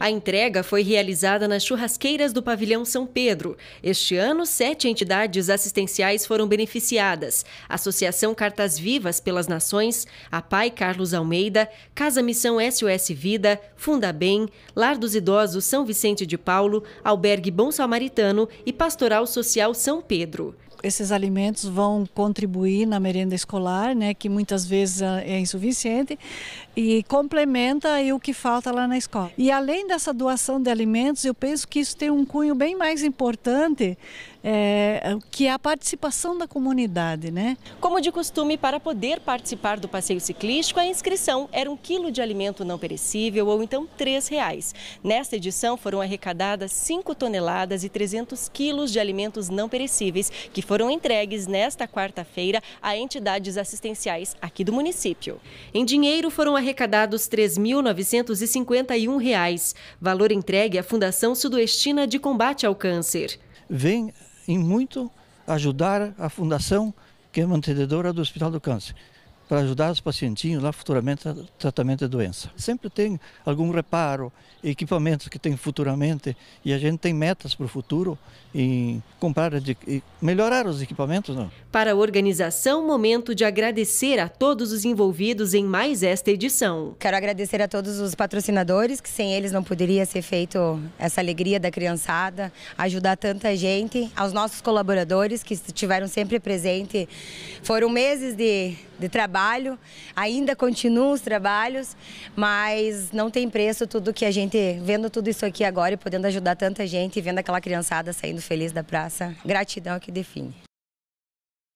A entrega foi realizada nas churrasqueiras do Pavilhão São Pedro. Este ano, sete entidades assistenciais foram beneficiadas: Associação Cartas Vivas pelas Nações, a Pai Carlos Almeida, Casa Missão SOS Vida, Fundabem, Lar dos Idosos São Vicente de Paulo, Albergue Bom Samaritano e Pastoral Social São Pedro esses alimentos vão contribuir na merenda escolar, né, que muitas vezes ah, é insuficiente, e complementa aí o que falta lá na escola. E além dessa doação de alimentos, eu penso que isso tem um cunho bem mais importante é, que é a participação da comunidade. Né? Como de costume, para poder participar do passeio ciclístico, a inscrição era um quilo de alimento não perecível ou então três reais. Nesta edição foram arrecadadas 5 toneladas e 300 quilos de alimentos não perecíveis que foram entregues nesta quarta-feira a entidades assistenciais aqui do município. Em dinheiro foram arrecadados R$ reais, valor entregue à Fundação Sudoestina de Combate ao Câncer. Vem em muito ajudar a fundação que é mantenedora do Hospital do Câncer para ajudar os pacientinhos lá futuramente no tratamento da doença. Sempre tem algum reparo, equipamentos que tem futuramente e a gente tem metas para o futuro em comprar e melhorar os equipamentos. Não? Para a organização, momento de agradecer a todos os envolvidos em mais esta edição. Quero agradecer a todos os patrocinadores, que sem eles não poderia ser feito essa alegria da criançada, ajudar tanta gente, aos nossos colaboradores que estiveram sempre presentes. Foram meses de de trabalho. Ainda continuam os trabalhos, mas não tem preço tudo que a gente, vendo tudo isso aqui agora e podendo ajudar tanta gente e vendo aquela criançada saindo feliz da praça, gratidão que define.